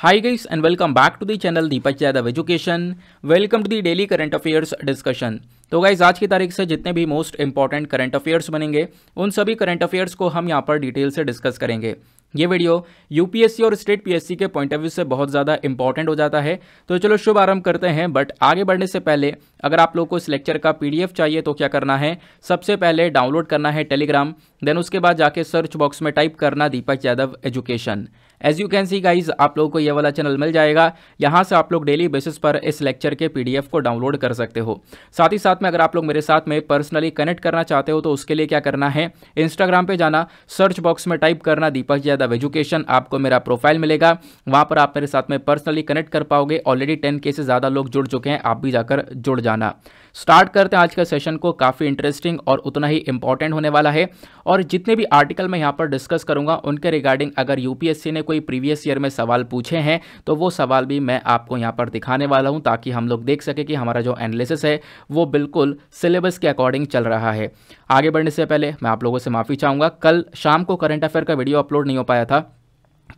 high guys and welcome back to the channel Deepak Yadav education welcome to the daily current affairs discussion तो guys आज की तारीख से जितने भी मोस्ट इंपॉर्टेंट करंट अफेयर्स बनेंगे उन सभी करंट अफेयर्स को हम यहाँ पर डिटेल से डिस्कस करेंगे ये वीडियो यूपीएससी और स्टेट पीएससी के पॉइंट ऑफ व्यू से बहुत ज़्यादा इंपॉर्टेंट हो जाता है तो चलो शुभ आरंभ करते हैं बट आगे बढ़ने से पहले अगर आप लोग को इस लेक्चर का पीडीएफ चाहिए तो क्या करना है सबसे पहले डाउनलोड करना है टेलीग्राम देन उसके बाद जाके सर्च बॉक्स में टाइप करना Deepak Yadav education as you can see guys आप लोगों को ये वाला चैनल मिल जाएगा यहाँ से आप लोग डेली बेसिस पर इस लेक्चर के पी को डाउनलोड कर सकते हो साथ ही साथ में अगर आप लोग मेरे साथ में पर्सनली कनेक्ट करना चाहते हो तो उसके लिए क्या करना है इंस्टाग्राम पर जाना सर्च बॉक्स में टाइप करना दीपक यादव एजुकेशन आपको मेरा प्रोफाइल मिलेगा वहाँ पर आप मेरे साथ में पर्सनली कनेक्ट कर पाओगे ऑलरेडी टेन के से ज़्यादा लोग जुड़ चुके हैं आप भी जाकर जुड़ जाना स्टार्ट करते हैं आज का सेशन को काफ़ी इंटरेस्टिंग और उतना ही इंपॉर्टेंट होने वाला है और जितने भी आर्टिकल मैं यहाँ पर डिस्कस करूँगा उनके रिगार्डिंग अगर यूपीएससी ने कोई प्रीवियस ईयर में सवाल पूछे हैं तो वो सवाल भी मैं आपको यहाँ पर दिखाने वाला हूँ ताकि हम लोग देख सकें कि हमारा जो एनालिसिस है वो बिल्कुल सिलेबस के अकॉर्डिंग चल रहा है आगे बढ़ने से पहले मैं आप लोगों से माफ़ी चाहूँगा कल शाम को करंट अफेयर का वीडियो अपलोड नहीं हो पाया था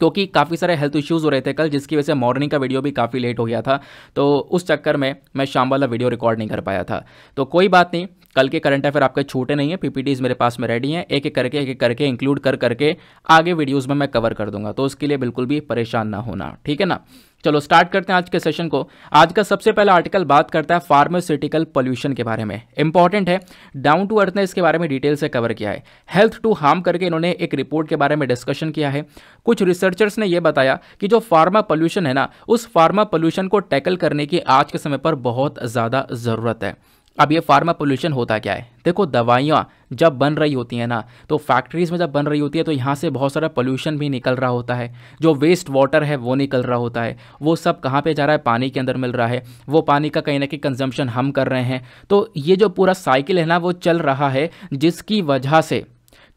क्योंकि काफ़ी सारे हेल्थ इश्यूज़ हो रहे थे कल जिसकी वजह से मॉर्निंग का वीडियो भी काफ़ी लेट हो गया था तो उस चक्कर में मैं शाम वाला वीडियो रिकॉर्ड नहीं कर पाया था तो कोई बात नहीं कल के करंट अफेयर आपके छूटे नहीं है पीपीटीज मेरे पास में रेडी हैं एक एक करके एक एक करके इंक्लूड कर करके आगे वीडियोज़ में मैं कवर कर दूंगा तो उसके लिए बिल्कुल भी परेशान ना होना ठीक है ना चलो स्टार्ट करते हैं आज के सेशन को आज का सबसे पहला आर्टिकल बात करता है फार्मास्यूटिकल पोल्यूशन के बारे में इंपॉर्टेंट है डाउन टू अर्थ ने इसके बारे में डिटेल से कवर किया है हेल्थ टू हार्म करके इन्होंने एक रिपोर्ट के बारे में डिस्कशन किया है कुछ रिसर्चर्स ने यह बताया कि जो फार्मा पॉल्यूशन है ना उस फार्मा पॉल्यूशन को टैकल करने की आज के समय पर बहुत ज़्यादा ज़रूरत है अब ये फार्मा पोल्यूशन होता क्या है देखो दवाइयाँ जब बन रही होती है ना तो फैक्ट्रीज़ में जब बन रही होती है तो यहाँ से बहुत सारा पोल्यूशन भी निकल रहा होता है जो वेस्ट वाटर है वो निकल रहा होता है वो सब कहाँ पर जा रहा है पानी के अंदर मिल रहा है वो पानी का कहीं ना कहीं कंजम्पशन हम कर रहे हैं तो ये जो पूरा साइकिल है ना वो चल रहा है जिसकी वजह से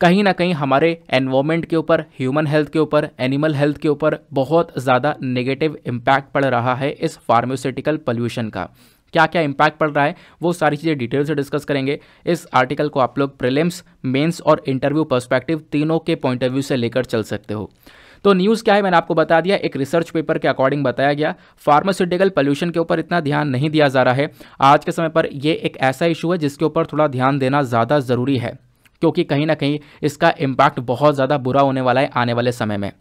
कहीं ना कहीं हमारे एनवायरमेंट के ऊपर ह्यूमन हेल्थ के ऊपर एनिमल हेल्थ के ऊपर बहुत ज़्यादा नेगेटिव इम्पैक्ट पड़ रहा है इस फार्मास्यूटिकल पोल्यूशन का क्या क्या इंपैक्ट पड़ रहा है वो सारी चीज़ें डिटेल से डिस्कस करेंगे इस आर्टिकल को आप लोग प्रिलिम्स मेंस और इंटरव्यू पर्सपेक्टिव तीनों के पॉइंट ऑफ व्यू से लेकर चल सकते हो तो न्यूज़ क्या है मैंने आपको बता दिया एक रिसर्च पेपर के अकॉर्डिंग बताया गया फार्मास्यूटिकल पोल्यूशन के ऊपर इतना ध्यान नहीं दिया जा रहा है आज के समय पर ये एक ऐसा इशू है जिसके ऊपर थोड़ा ध्यान देना ज़्यादा ज़रूरी है क्योंकि कहीं ना कहीं इसका इम्पैक्ट बहुत ज़्यादा बुरा होने वाला है आने वाले समय में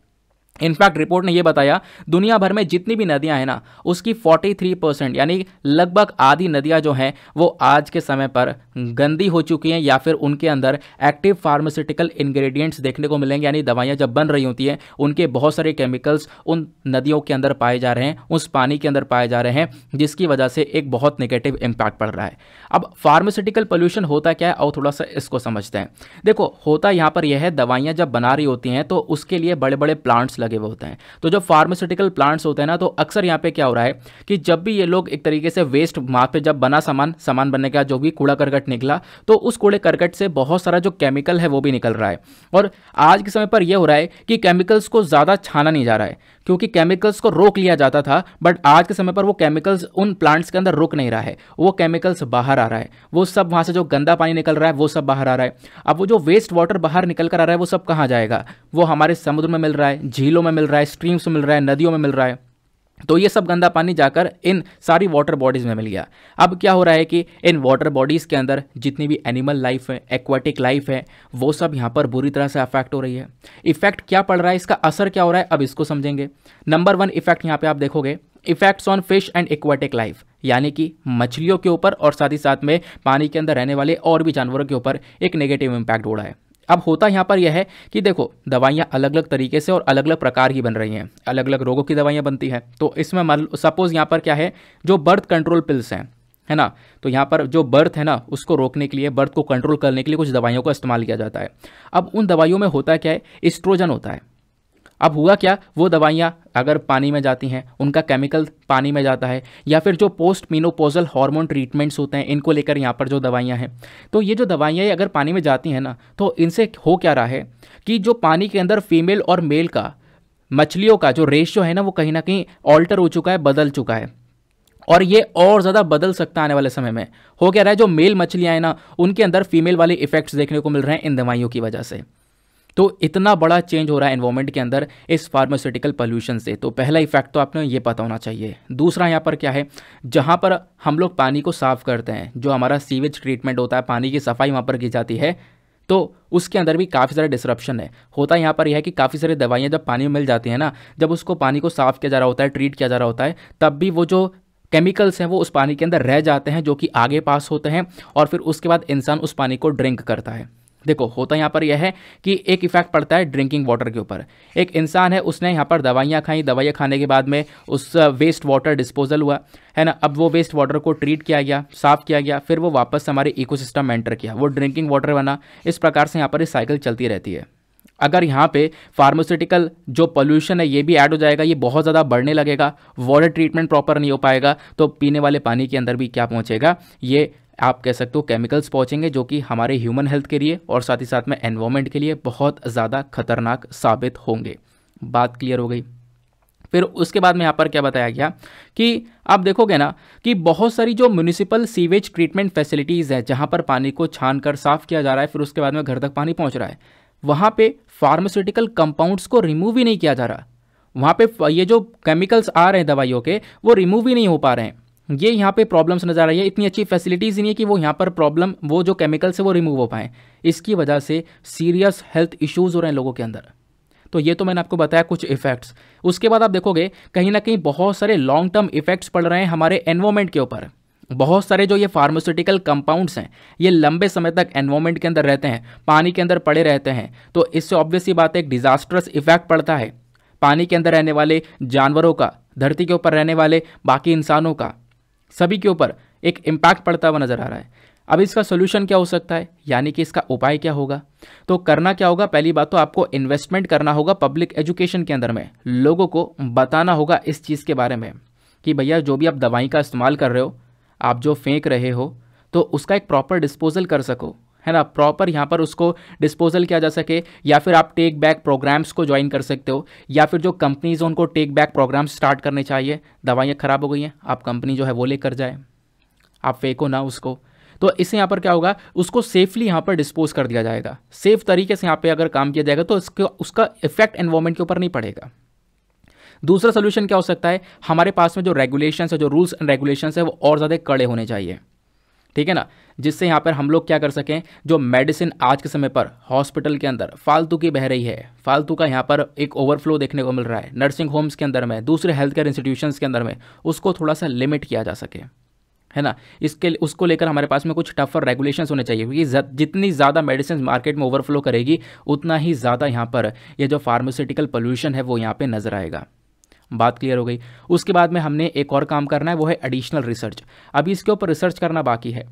इनफैक्ट रिपोर्ट ने यह बताया दुनिया भर में जितनी भी नदियां हैं ना उसकी 43 परसेंट यानी लगभग आधी नदियां जो हैं वो आज के समय पर गंदी हो चुकी हैं या फिर उनके अंदर एक्टिव फार्मास्यूटिकल इंग्रेडिएंट्स देखने को मिलेंगे यानी दवाइयां जब बन रही होती हैं उनके बहुत सारे केमिकल्स उन नदियों के अंदर पाए जा रहे हैं उस पानी के अंदर पाए जा रहे हैं जिसकी वजह से एक बहुत नेगेटिव इम्पैक्ट पड़ रहा है अब फार्मास्यूटिकल पोल्यूशन होता क्या है और थोड़ा सा इसको समझते हैं देखो होता यहाँ पर यह है दवाइयाँ जब बना रही होती हैं तो उसके लिए बड़े बड़े प्लांट्स लगे हुए होते हैं तो जो फार्मास्यूटिकल प्लांट्स होते हैं ना तो अक्सर यहाँ पे क्या हो रहा है कि जब भी ये लोग एक तरीके से वेस्ट वहाँ पे जब बना सामान सामान बनने का जो भी कूड़ा करकट निकला तो उस कूड़े करकट से बहुत सारा जो केमिकल है वो भी निकल रहा है और आज के समय पर यह हो रहा है कि केमिकल्स को ज़्यादा छाना नहीं जा रहा है क्योंकि केमिकल्स को रोक लिया जाता था बट आज के समय पर वो केमिकल्स उन प्लांट्स के अंदर रुक नहीं रहा है वो केमिकल्स बाहर आ रहा है वो सब वहाँ से जो गंदा पानी निकल रहा है वो सब बाहर आ रहा है अब वो जो वेस्ट वाटर बाहर निकल कर आ रहा है वो सब कहाँ जाएगा वो हमारे समुद्र में मिल रहा है झीलों में मिल रहा है स्ट्रीम्स में मिल रहा है नदियों में मिल रहा है तो ये सब गंदा पानी जाकर इन सारी वाटर बॉडीज़ में मिल गया अब क्या हो रहा है कि इन वाटर बॉडीज़ के अंदर जितनी भी एनिमल लाइफ है एक्वाटिक लाइफ है वो सब यहाँ पर बुरी तरह से अफेक्ट हो रही है इफेक्ट क्या पड़ रहा है इसका असर क्या हो रहा है अब इसको समझेंगे नंबर वन इफेक्ट यहाँ पर आप देखोगे effects on fish and aquatic life यानी कि मछलियों के ऊपर और साथ ही साथ में पानी के अंदर रहने वाले और भी जानवरों के ऊपर एक नेगेटिव इम्पैक्ट हो रहा है अब होता यहाँ पर यह है कि देखो दवाइयाँ अलग अलग तरीके से और अलग अलग प्रकार की बन रही हैं अलग अलग रोगों की दवाइयाँ बनती हैं तो इसमें मान सपोज़ यहाँ पर क्या है जो बर्थ कंट्रोल पिल्स हैं है ना तो यहाँ पर जो बर्थ है ना उसको रोकने के लिए बर्थ को कंट्रोल करने के लिए कुछ दवाइयों का इस्तेमाल किया जाता है अब उन दवाइयों में होता क्या है इस्ट्रोजन होता है अब हुआ क्या वो दवाइयाँ अगर पानी में जाती हैं उनका केमिकल पानी में जाता है या फिर जो पोस्ट मीनोपोजल हार्मोन ट्रीटमेंट्स होते हैं इनको लेकर यहाँ पर जो दवाइयाँ हैं तो ये जो दवाइयाँ अगर पानी में जाती हैं ना तो इनसे हो क्या रहा है कि जो पानी के अंदर फीमेल और मेल का मछलियों का जो रेशियो है ना वो कहीं ना कहीं ऑल्टर हो चुका है बदल चुका है और ये और ज़्यादा बदल सकता है आने वाले समय में हो क्या रहा है जो मेल मछलियाँ हैं ना उनके अंदर फीमेल वाले इफेक्ट्स देखने को मिल रहे हैं इन दवाइयों की वजह से तो इतना बड़ा चेंज हो रहा है एनवायरमेंट के अंदर इस फार्मास्यूटिकल पोल्यूशन से तो पहला इफेक्ट तो आपने ये पता होना चाहिए दूसरा यहाँ पर क्या है जहाँ पर हम लोग पानी को साफ़ करते हैं जो हमारा सीवेज ट्रीटमेंट होता है पानी की सफाई वहाँ पर की जाती है तो उसके अंदर भी काफ़ी सारा डिसरप्शन है होता है यहाँ पर यह है कि काफ़ी सारी दवाइयाँ जब पानी में मिल जाती हैं ना जब उसको पानी को साफ़ किया जा रहा होता है ट्रीट किया जा रहा होता है तब भी वो जो केमिकल्स हैं वो उस पानी के अंदर रह जाते हैं जो कि आगे पास होते हैं और फिर उसके बाद इंसान उस पानी को ड्रिंक करता है देखो होता यहाँ पर यह है कि एक इफेक्ट पड़ता है ड्रिंकिंग वाटर के ऊपर एक इंसान है उसने यहाँ पर दवाइयाँ खाई दवाइयाँ खाने के बाद में उस वेस्ट वाटर डिस्पोजल हुआ है ना अब वो वेस्ट वाटर को ट्रीट किया गया साफ किया गया फिर वो वापस हमारे इकोसिस्टम में एंटर किया वो ड्रिंकिंग वाटर बना इस प्रकार से यहाँ पर साइकिल चलती रहती है अगर यहाँ पे फार्मास्यूटिकल जो पोल्यूशन है ये भी ऐड हो जाएगा ये बहुत ज़्यादा बढ़ने लगेगा वाटर ट्रीटमेंट प्रॉपर नहीं हो पाएगा तो पीने वाले पानी के अंदर भी क्या पहुँचेगा ये आप कह सकते हो केमिकल्स पहुँचेंगे जो कि हमारे ह्यूमन हेल्थ के लिए और साथ ही साथ में एनवायरमेंट के लिए बहुत ज़्यादा खतरनाक साबित होंगे बात क्लियर हो गई फिर उसके बाद में यहाँ पर क्या बताया गया कि आप देखोगे ना कि बहुत सारी जो म्यूनिसिपल सीवेज ट्रीटमेंट फैसिलिटीज़ है जहाँ पर पानी को छान कर साफ़ किया जा रहा है फिर उसके बाद में घर तक पानी पहुँच रहा है वहाँ पे फार्मास्यूटिकल कंपाउंड्स को रिमूव ही नहीं किया जा रहा वहाँ पे ये जो केमिकल्स आ रहे हैं दवाइयों के वो रिमूव ही नहीं हो पा रहे हैं ये यहाँ पे प्रॉब्लम्स नज़र आ रही है इतनी अच्छी फैसिलिटीज़ नहीं है कि वो यहाँ पर प्रॉब्लम वो जो केमिकल्स है वो रिमूव हो पाएँ इसकी वजह से सीरियस हेल्थ इश्यूज़ हो रहे हैं लोगों के अंदर तो ये तो मैंने आपको बताया कुछ इफेक्ट्स उसके बाद आप देखोगे कहीं ना कहीं बहुत सारे लॉन्ग टर्म इफेक्ट्स पड़ रहे हैं हमारे एनवायरमेंट के ऊपर बहुत सारे जो ये फार्मास्यूटिकल कंपाउंड्स हैं ये लंबे समय तक एनवायरमेंट के अंदर रहते हैं पानी के अंदर पड़े रहते हैं तो इससे ऑब्वियस ही बात है एक डिजास्ट्रस इफेक्ट पड़ता है पानी के अंदर रहने वाले जानवरों का धरती के ऊपर रहने वाले बाकी इंसानों का सभी के ऊपर एक इम्पैक्ट पड़ता हुआ नज़र आ रहा है अब इसका सोल्यूशन क्या हो सकता है यानी कि इसका उपाय क्या होगा तो करना क्या होगा पहली बात तो आपको इन्वेस्टमेंट करना होगा पब्लिक एजुकेशन के अंदर में लोगों को बताना होगा इस चीज़ के बारे में कि भैया जो भी आप दवाई का इस्तेमाल कर रहे हो आप जो फेंक रहे हो तो उसका एक प्रॉपर डिस्पोजल कर सको है ना प्रॉपर यहाँ पर उसको डिस्पोजल किया जा सके या फिर आप टेक बैक प्रोग्राम्स को ज्वाइन कर सकते हो या फिर जो कंपनीज उनको टेक बैक प्रोग्राम स्टार्ट करने चाहिए दवाइयाँ ख़राब हो गई हैं आप कंपनी जो है वो लेकर जाए आप फेंको ना उसको तो इससे यहाँ पर क्या होगा उसको सेफली यहाँ पर डिस्पोज कर दिया जाएगा सेफ तरीके से यहाँ पर अगर काम किया जाएगा तो इसके उसका इफेक्ट एनवायरमेंट के ऊपर नहीं पड़ेगा दूसरा सोल्यूशन क्या हो सकता है हमारे पास में जो रेगुलेशन है जो रूल्स एंड रेगुलेशन है वो और ज़्यादा कड़े होने चाहिए ठीक है ना जिससे यहाँ पर हम लोग क्या कर सकें जो मेडिसिन आज के समय पर हॉस्पिटल के अंदर फालतू की बह रही है फालतू का यहाँ पर एक ओवरफ्लो देखने को मिल रहा है नर्सिंग होम्स के अंदर में दूसरे हेल्थ केयर इंस्टीट्यूशंस के अंदर में उसको थोड़ा सा लिमिट किया जा सके है ना इसके उसको लेकर हमारे पास में कुछ टफर रेगुलेशंस होने चाहिए क्योंकि जितनी ज़्यादा मेडिसिन मार्केट में ओवरफ्लो करेगी उतना ही ज़्यादा यहाँ पर ये यह जो फार्मास्यूटिकल पोल्यूशन है वो यहाँ पे नज़र आएगा बात क्लियर हो गई उसके बाद में हमने एक और काम करना है वो है एडिशनल रिसर्च अभी इसके ऊपर रिसर्च करना बाकी है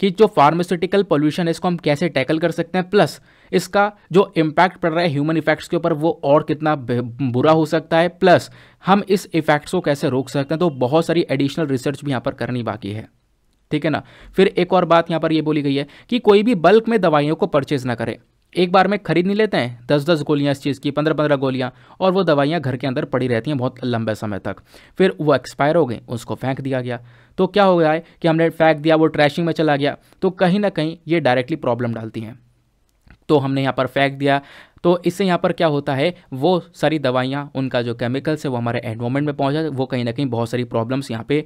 कि जो फार्मास्यूटिकल पोल्यूशन है इसको हम कैसे टैकल कर सकते हैं प्लस इसका जो इम्पैक्ट पड़ रहा है ह्यूमन इफेक्ट्स के ऊपर वो और कितना बुरा हो सकता है प्लस हम इस इफेक्ट्स को कैसे रोक सकते हैं तो बहुत सारी एडिशनल रिसर्च भी यहाँ पर करनी बाकी है ठीक है ना फिर एक और बात यहाँ पर ये बोली गई है कि कोई भी बल्क में दवाइयों को परचेज ना करें एक बार में खरीद नहीं लेते हैं दस दस गोलियाँ इस चीज़ की पंद्रह पंद्रह गोलियाँ और वो दवाइयाँ घर के अंदर पड़ी रहती हैं बहुत लंबे समय तक फिर वो एक्सपायर हो गई उसको फेंक दिया गया तो क्या हो गया है कि हमने फेंक दिया वो ट्रैशिंग में चला गया तो कहीं ना कहीं ये डायरेक्टली प्रॉब्लम डालती हैं तो हमने यहाँ पर फेंक दिया तो इससे यहाँ पर क्या होता है वो सारी दवाइयाँ उनका जो केमिकल्स है वो हमारे एनवायरमेंट में पहुँचा वो कहीं ना कहीं बहुत सारी प्रॉब्लम्स यहाँ पे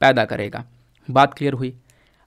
पैदा करेगा बात क्लियर हुई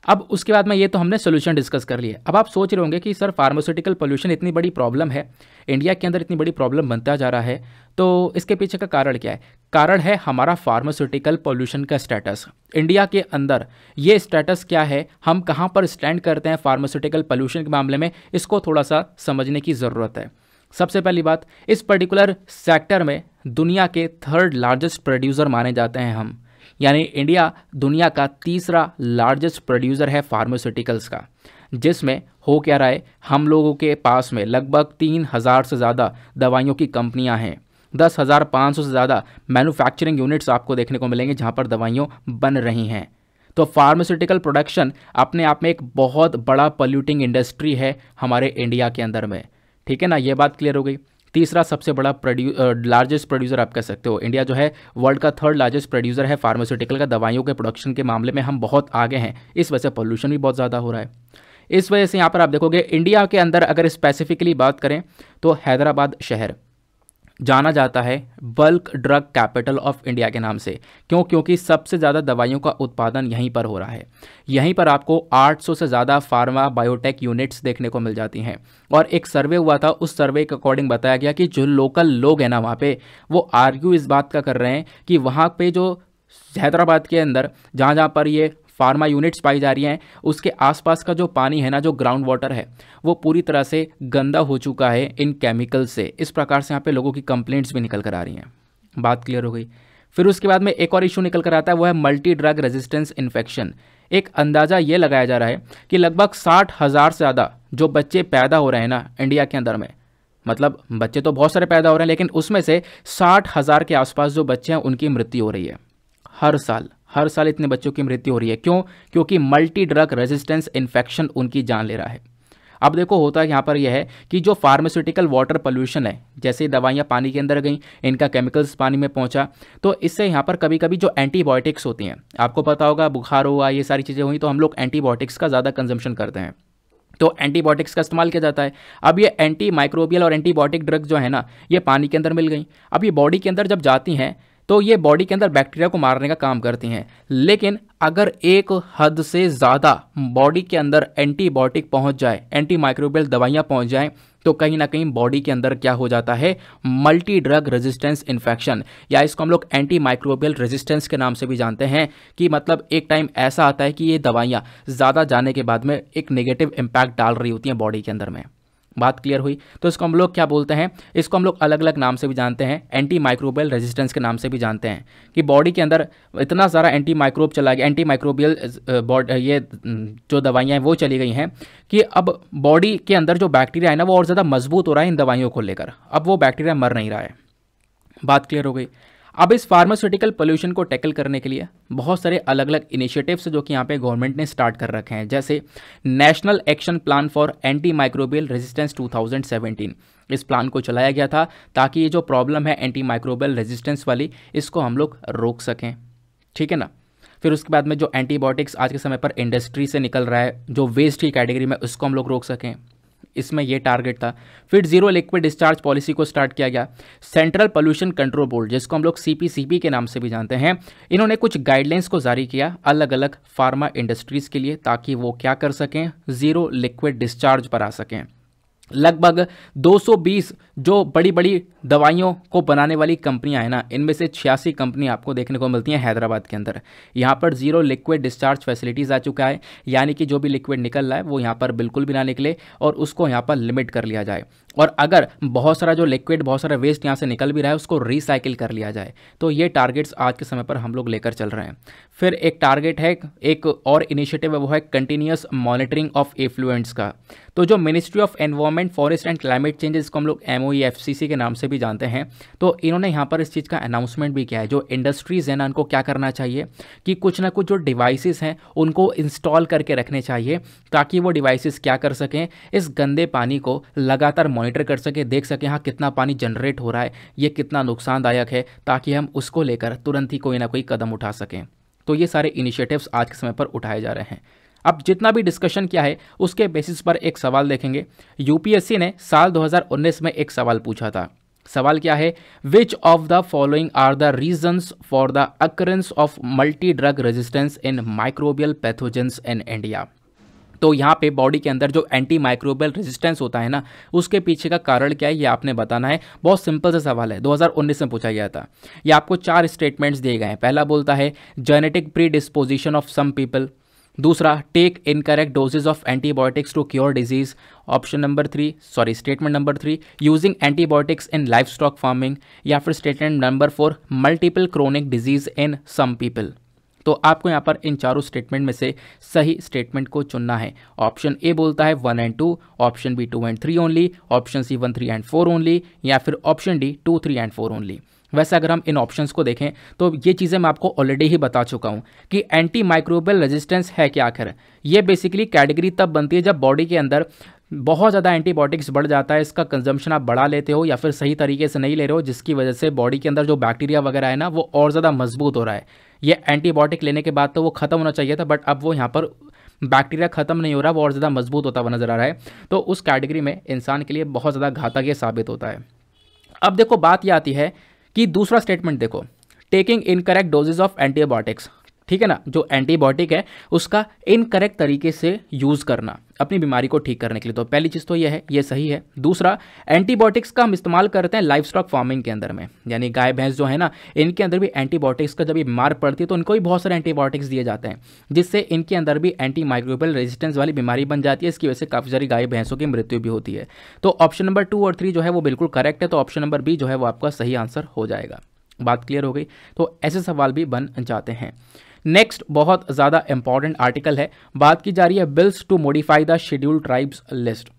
अब उसके बाद में ये तो हमने सोल्यूशन डिस्कस कर लिए अब आप सोच रहे होंगे कि सर फार्मास्यूटिकल पोल्यूशन इतनी बड़ी प्रॉब्लम है इंडिया के अंदर इतनी बड़ी प्रॉब्लम बनता जा रहा है तो इसके पीछे का कारण क्या है कारण है हमारा फार्मास्यूटिकल पोल्यूशन का स्टेटस इंडिया के अंदर ये स्टेटस क्या है हम कहाँ पर स्टैंड करते हैं फार्मास्यूटिकल पोल्यूशन के मामले में इसको थोड़ा सा समझने की ज़रूरत है सबसे पहली बात इस पर्टिकुलर सेक्टर में दुनिया के थर्ड लार्जेस्ट प्रोड्यूसर माने जाते हैं हम यानी इंडिया दुनिया का तीसरा लार्जेस्ट प्रोड्यूसर है फार्मास्यूटिकल्स का जिसमें हो क्या रहा है हम लोगों के पास में लगभग तीन हज़ार से ज़्यादा दवाइयों की कंपनियां हैं दस हज़ार पाँच सौ से ज़्यादा मैन्युफैक्चरिंग यूनिट्स आपको देखने को मिलेंगे जहाँ पर दवाइयों बन रही हैं तो फार्मास्यूटिकल प्रोडक्शन अपने आप में एक बहुत बड़ा पॉल्यूटिंग इंडस्ट्री है हमारे इंडिया के अंदर में ठीक है ना ये बात क्लियर हो गई तीसरा सबसे बड़ा प्रोड्यू लार्जेस्ट प्रोड्यूसर आप कह सकते हो इंडिया जो है वर्ल्ड का थर्ड लार्जेस्ट प्रोड्यूसर है फार्मास्यूटिकल का दवाइयों के प्रोडक्शन के मामले में हम बहुत आगे हैं इस वजह से पॉल्यूशन भी बहुत ज़्यादा हो रहा है इस वजह से यहाँ पर आप देखोगे इंडिया के अंदर अगर स्पेसिफिकली बात करें तो हैदराबाद शहर जाना जाता है bulk drug capital of India के नाम से क्यों क्योंकि सबसे ज़्यादा दवाइयों का उत्पादन यहीं पर हो रहा है यहीं पर आपको 800 से ज़्यादा फार्मा बायोटेक यूनिट्स देखने को मिल जाती हैं और एक सर्वे हुआ था उस सर्वे के अकॉर्डिंग बताया गया कि जो लोकल लोग हैं ना वहाँ पर वो आर्ग्यू इस बात का कर रहे हैं कि वहाँ पर जो हैदराबाद के अंदर जहाँ जहाँ पर ये फार्मा यूनिट्स पाई जा रही हैं उसके आसपास का जो पानी है ना जो ग्राउंड वाटर है वो पूरी तरह से गंदा हो चुका है इन केमिकल से इस प्रकार से यहाँ पे लोगों की कंप्लेंट्स भी निकल कर आ रही हैं बात क्लियर हो गई फिर उसके बाद में एक और इशू निकल कर आता है वो है मल्टी ड्रग रेजिस्टेंस इन्फेक्शन एक अंदाज़ा ये लगाया जा रहा है कि लगभग साठ हज़ार से ज़्यादा जो बच्चे पैदा हो रहे हैं ना इंडिया के अंदर में मतलब बच्चे तो बहुत सारे पैदा हो रहे हैं लेकिन उसमें से साठ हज़ार के आसपास जो बच्चे हैं उनकी मृत्यु हो रही है हर साल हर साल इतने बच्चों की मृत्यु हो रही है क्यों क्योंकि मल्टी ड्रग रेजिस्टेंस इन्फेक्शन उनकी जान ले रहा है अब देखो होता है यहाँ पर यह है कि जो फार्मास्यूटिकल वाटर पोल्यूशन है जैसे दवाइयाँ पानी के अंदर गई इनका केमिकल्स पानी में पहुँचा तो इससे यहाँ पर कभी कभी जो एंटीबायोटिक्स होती हैं आपको पता होगा बुखार हुआ ये सारी चीज़ें हुई तो हम लोग एंटीबायोटिक्स का ज़्यादा कंजम्पशन करते हैं तो एंटीबायोटिक्स का इस्तेमाल किया जाता है अब ये एंटी माइक्रोबियल और एंटीबायोटिक ड्रग जो है ना ये पानी के अंदर मिल गई अब ये बॉडी के अंदर जब जाती हैं तो ये बॉडी के अंदर बैक्टीरिया को मारने का काम करती हैं लेकिन अगर एक हद से ज़्यादा बॉडी के अंदर एंटीबायोटिक पहुंच जाए एंटी माइक्रोबियल दवाइयाँ पहुँच जाएँ तो कहीं ना कहीं बॉडी के अंदर क्या हो जाता है मल्टी ड्रग रेजिस्टेंस इन्फेक्शन या इसको हम लोग एंटी माइक्रोबियल रेजिस्टेंस के नाम से भी जानते हैं कि मतलब एक टाइम ऐसा आता है कि ये दवाइयाँ ज़्यादा जाने के बाद में एक नेगेटिव इम्पैक्ट डाल रही होती हैं बॉडी के अंदर में बात क्लियर हुई तो इसको हम लोग क्या बोलते हैं इसको हम लोग अलग अलग नाम से भी जानते हैं एंटी माइक्रोबियल रेजिस्टेंस के नाम से भी जानते हैं कि बॉडी के अंदर इतना सारा एंटी माइक्रोब चला गया एंटी माइक्रोबियल ये जो दवाइयाँ हैं वो चली गई हैं कि अब बॉडी के अंदर जो बैक्टीरिया है ना वो और ज़्यादा मजबूत हो रहा है इन दवाइयों को लेकर अब वो बैक्टीरिया मर नहीं रहा है बात क्लियर हो गई अब इस फार्मास्यूटिकल पोल्यूशन को टैकल करने के लिए बहुत सारे अलग अलग इनिशिएटिव्स जो कि यहाँ पे गवर्नमेंट ने स्टार्ट कर रखे हैं जैसे national action plan for anti microbial resistance 2017 इस प्लान को चलाया गया था ताकि ये जो प्रॉब्लम है एंटी माइक्रोबियल रेजिस्टेंस वाली इसको हम लोग रोक सकें ठीक है ना फिर उसके बाद में जो एंटीबायोटिक्स आज के समय पर इंडस्ट्री से निकल रहा है जो वेस्ट की कैटेगरी में उसको हम लोग रोक सकें इसमें यह टारगेट था फिर जीरो लिक्विड डिस्चार्ज पॉलिसी को स्टार्ट किया गया सेंट्रल पोल्यूशन कंट्रोल बोर्ड जिसको हम लोग सीपीसीबी के नाम से भी जानते हैं इन्होंने कुछ गाइडलाइंस को जारी किया अलग अलग फार्मा इंडस्ट्रीज़ के लिए ताकि वो क्या कर सकें ज़ीरो लिक्विड डिस्चार्ज पर आ सकें लगभग 220 जो बड़ी बड़ी दवाइयों को बनाने वाली कंपनियां हैं ना इनमें से छियासी कंपनी आपको देखने को मिलती हैं हैदराबाद के अंदर यहाँ पर जीरो लिक्विड डिस्चार्ज फैसिलिटीज़ आ चुका है यानी कि जो भी लिक्विड निकल रहा है वो यहाँ पर बिल्कुल भी ना निकले और उसको यहाँ पर लिमिट कर लिया जाए और अगर बहुत सारा जो लिक्विड बहुत सारा वेस्ट यहाँ से निकल भी रहा है उसको रिसाइकिल कर लिया जाए तो ये टारगेट्स आज के समय पर हम लोग लेकर चल रहे हैं फिर एक टारगेट है एक और इनिशिएटिव है वो है कंटिन्यूस मॉनिटरिंग ऑफ एफ्लुएंट्स का तो जो ministry of environment forest and climate changes को हम लोग एम e के नाम से भी जानते हैं तो इन्होंने यहाँ पर इस चीज़ का अनाउंसमेंट भी किया है जो इंडस्ट्रीज़ हैं ना उनको क्या करना चाहिए कि कुछ ना कुछ जो डिवाइसेस हैं उनको इंस्टॉल करके रखने चाहिए ताकि वो डिवाइसेस क्या कर सकें इस गंदे पानी को लगातार मॉनिटर मॉनिटर कर सकें देख सकें हाँ कितना पानी जनरेट हो रहा है ये कितना नुकसानदायक है ताकि हम उसको लेकर तुरंत ही कोई ना कोई कदम उठा सकें तो ये सारे इनिशिएटिव्स आज के समय पर उठाए जा रहे हैं अब जितना भी डिस्कशन किया है उसके बेसिस पर एक सवाल देखेंगे यूपीएससी ने साल 2019 में एक सवाल पूछा था सवाल क्या है which of the following are the reason for the occurrence of multi drug resistance in microbial pathogens in India तो यहाँ पे बॉडी के अंदर जो एंटी माइक्रोबियल रेजिस्टेंस होता है ना उसके पीछे का कारण क्या है ये आपने बताना है बहुत सिंपल सा सवाल है 2019 में पूछा गया था ये आपको चार स्टेटमेंट्स दिए गए हैं पहला बोलता है genetic predisposition of some people दूसरा take incorrect dosages of antibiotics to cure disease option number three sorry statement number three using antibiotics in livestock farming या फिर statement number four multiple chronic disease in some people तो आपको यहाँ पर इन चारों statement में से सही स्टेटमेंट को चुनना है ऑप्शन ए बोलता है one and two option B two and three only option C one three and four only या फिर option D two three and four only वैसे अगर हम इन ऑप्शंस को देखें तो ये चीज़ें मैं आपको ऑलरेडी ही बता चुका हूँ कि एंटी माइक्रोबियल रेजिस्टेंस है क्या आखिर ये बेसिकली कैटेगरी तब बनती है जब बॉडी के अंदर बहुत ज़्यादा एंटीबायोटिक्स बढ़ जाता है इसका कंजम्पशन आप बढ़ा लेते हो या फिर सही तरीके से नहीं ले रहे हो जिसकी वजह से बॉडी के अंदर जो बैक्टीरिया वगैरह है ना वो और ज़्यादा मजबूत हो रहा है ये एंटीबायोटिक लेने के बाद तो वो ख़त्म होना चाहिए था बट अब वो यहाँ पर बैक्टीरिया ख़त्म नहीं हो रहा वो और ज़्यादा मजबूत होता हुआ नज़र आ रहा है तो उस कैटेगरी में इंसान के लिए बहुत ज़्यादा घातक ये साबित होता है अब देखो बात यह आती है कि दूसरा स्टेटमेंट देखो taking incorrect dosages of antibiotics ठीक है ना जो एंटीबायोटिक है उसका इनकरेक्ट तरीके से यूज़ करना अपनी बीमारी को ठीक करने के लिए तो पहली चीज़ तो यह है ये सही है दूसरा एंटीबायोटिक्स का हम इस्तेमाल करते हैं लाइफ स्टॉक फार्मिंग के अंदर में यानी गाय भैंस जो है ना इनके अंदर भी एंटीबायोटिक्स का जब ये बीमार पड़ती है तो इनको भी बहुत सारे एंटीबायोटिक्स दिए जाते हैं जिससे इनके अंदर भी एंटी माइक्रोबियल रेजिस्टेंस वाली बीमारी बन जाती है इसकी वजह से काफ़ी सारी गाय भैंसों की मृत्यु भी होती है तो ऑप्शन नंबर टू और थ्री जो है वो बिल्कुल करेक्ट है तो ऑप्शन नंबर बी जो है वो आपका सही आंसर हो जाएगा बात क्लियर हो गई तो ऐसे सवाल भी बन जाते हैं नेक्स्ट बहुत ज़्यादा इंपॉर्टेंट आर्टिकल है बात की जा रही है bills to modify the schedule tribes list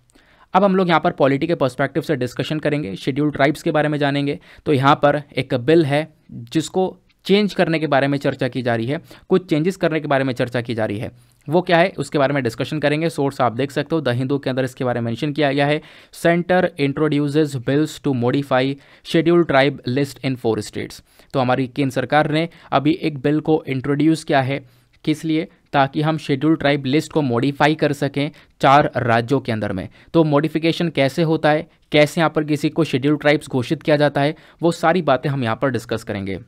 अब हम लोग यहाँ पर पॉलिटी के पर्सपेक्टिव से डिस्कशन करेंगे शेड्यूल ट्राइब्स के बारे में जानेंगे तो यहाँ पर एक बिल है जिसको चेंज करने के बारे में चर्चा की जा रही है कुछ चेंजेस करने के बारे में चर्चा की जा रही है वो क्या है उसके बारे में डिस्कशन करेंगे सोर्स आप देख सकते हो द हिंदू के अंदर इसके बारे में मेंशन किया गया है centre introduces bills to modify schedule tribe list in four states तो हमारी केंद्र सरकार ने अभी एक बिल को इंट्रोड्यूस किया है किस लिए ताकि हम शेड्यूल ट्राइब लिस्ट को मॉडिफाई कर सकें चार राज्यों के अंदर में तो मॉडिफिकेशन कैसे होता है कैसे यहाँ पर किसी को शेड्यूल ट्राइब्स घोषित किया जाता है वो सारी बातें हम यहाँ पर डिस्कस करेंगे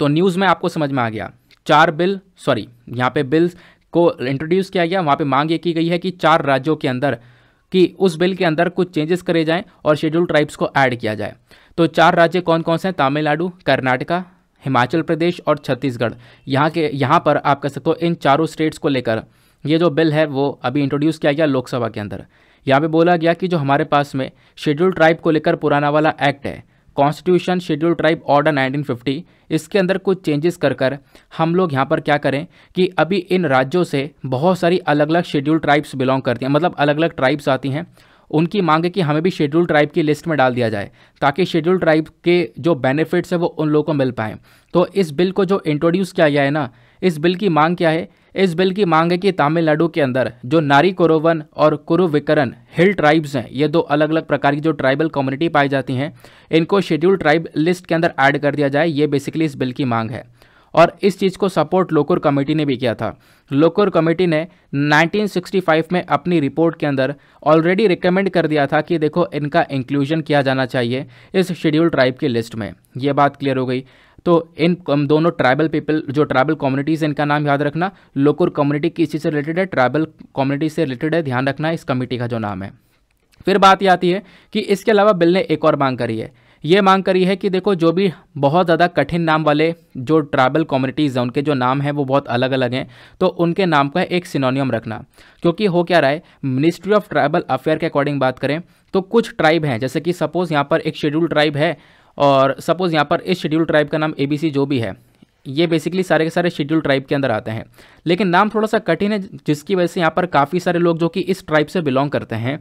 तो न्यूज़ में आपको समझ में आ गया चार बिल सॉरी यहाँ पे बिल्स को इंट्रोड्यूस किया गया वहाँ पे मांग ये की गई है कि चार राज्यों के अंदर कि उस बिल के अंदर कुछ चेंजेस करे जाएँ और शेड्यूल ट्राइब्स को ऐड किया जाए तो चार राज्य कौन कौन से हैं तमिलनाडु कर्नाटका हिमाचल प्रदेश और छत्तीसगढ़ यहाँ के यहाँ पर आप कह सकते हो इन चारों स्टेट्स को लेकर ये जो बिल है वो अभी इंट्रोड्यूस किया गया लोकसभा के अंदर यहाँ पे बोला गया कि जो हमारे पास में शेड्यूल ट्राइब को लेकर पुराना वाला एक्ट है कॉन्स्टिट्यूशन शेड्यूल ट्राइब ऑर्डर 1950 इसके अंदर कुछ चेंजेस कर कर हम लोग यहाँ पर क्या करें कि अभी इन राज्यों से बहुत सारी अलग अलग शेड्यूल ट्राइब्स बिलोंग करती हैं मतलब अलग अलग ट्राइब्स आती हैं उनकी मांग है कि हमें भी शेड्यूल ट्राइब की लिस्ट में डाल दिया जाए ताकि शेड्यूल ट्राइब के जो बेनिफिट्स हैं वो उन लोगों को मिल पाएँ तो इस बिल को जो इंट्रोड्यूस किया गया है ना इस बिल की मांग क्या है इस बिल की मांग है कि तमिलनाडु के अंदर जो नारी कुरोवन और कुरुविकरण हिल ट्राइब्स हैं ये दो अलग अलग प्रकार की जो ट्राइबल कम्युनिटी पाई जाती हैं इनको शेड्यूल ट्राइब लिस्ट के अंदर ऐड कर दिया जाए ये बेसिकली इस बिल की मांग है और इस चीज़ को सपोर्ट लोकुर कमेटी ने भी किया था लोकुर कमेटी ने 1965 में अपनी रिपोर्ट के अंदर ऑलरेडी रिकमेंड कर दिया था कि देखो इनका इंक्लूजन किया जाना चाहिए इस शेड्यूल ट्राइब की लिस्ट में ये बात क्लियर हो गई तो इन दोनों ट्राइबल पीपल जो ट्राइबल कम्युनिटीज़ इनका नाम याद रखना लोकुर कम्युनिटी किस चीज़ से रिलेटेड है ट्राइबल कम्युनिटी से रिलेटेड है ध्यान रखना इस कमेटी का जो नाम है फिर बात यह आती है कि इसके अलावा बिल ने एक और मांग करी है ये मांग करी है कि देखो जो भी बहुत ज़्यादा कठिन नाम वाले जो ट्राइबल कम्युनिटीज़ हैं उनके जो नाम हैं वो बहुत अलग अलग हैं तो उनके नाम का एक सिनोनियम रखना क्योंकि हो क्या रहा है मिनिस्ट्री ऑफ ट्राइबल अफेयर के अकॉर्डिंग बात करें तो कुछ ट्राइब हैं जैसे कि सपोज़ यहाँ पर एक शेड्यूल ट्राइब है और सपोज़ यहाँ पर इस शेड्यूल ट्राइब का नाम ए जो भी है ये बेसिकली सारे के सारे शेड्यूल ट्राइब के अंदर आते हैं लेकिन नाम थोड़ा सा कठिन है जिसकी वजह से यहाँ पर काफ़ी सारे लोग जो कि इस ट्राइब से बिलोंग करते हैं